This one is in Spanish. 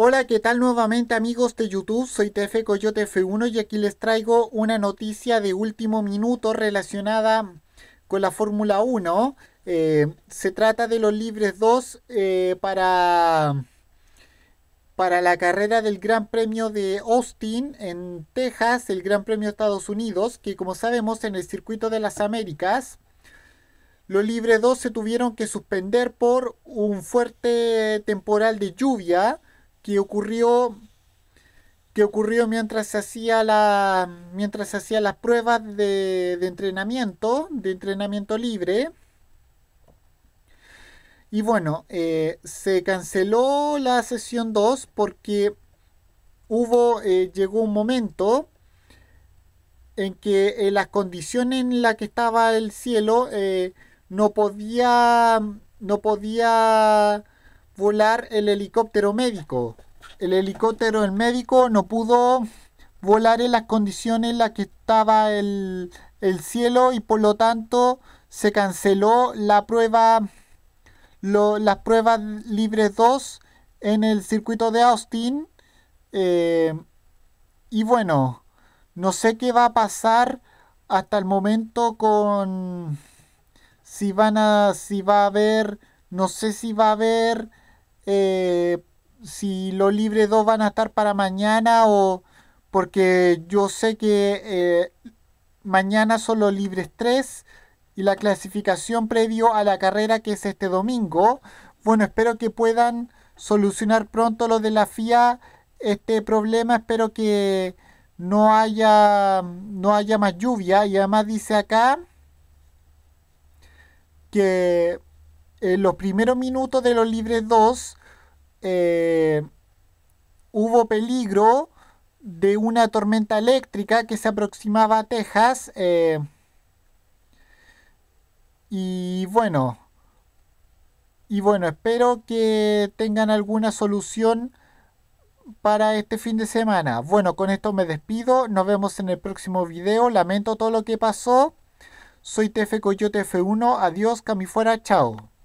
Hola, ¿qué tal nuevamente amigos de YouTube? Soy TF Coyote F1 y aquí les traigo una noticia de último minuto relacionada con la Fórmula 1. Eh, se trata de los libres 2 eh, para, para la carrera del Gran Premio de Austin en Texas, el Gran Premio de Estados Unidos, que como sabemos en el circuito de las Américas, los libres 2 se tuvieron que suspender por un fuerte temporal de lluvia que ocurrió que ocurrió mientras se hacía la mientras hacía las pruebas de, de, entrenamiento de entrenamiento libre y bueno eh, se canceló la sesión 2 porque hubo eh, llegó un momento en que eh, las condiciones en las que estaba el cielo no podía no podía volar el helicóptero médico. El helicóptero el médico no pudo volar en las condiciones en las que estaba el, cielo y por lo tanto se canceló la prueba, lo, las pruebas libres 2 en el circuito de Austin. Eh, y bueno, no sé qué va a pasar hasta el momento con si van a, si va a haber, no sé si va a haber eh, si los libres 2 van a estar para mañana o porque yo sé que eh, mañana son los libres tres y la clasificación previo a la carrera que es este domingo. Bueno, espero que puedan solucionar pronto lo de la FIA este problema. Espero que no haya, no haya más lluvia. Y además dice acá que en eh, los primeros minutos de los libres 2 eh, hubo peligro de una tormenta eléctrica que se aproximaba a Texas. Eh, y bueno, y bueno, espero que tengan alguna solución para este fin de semana. Bueno, con esto me despido. Nos vemos en el próximo video. Lamento todo lo que pasó. Soy TF Coyote F1. Adiós, cami fuera. Chao.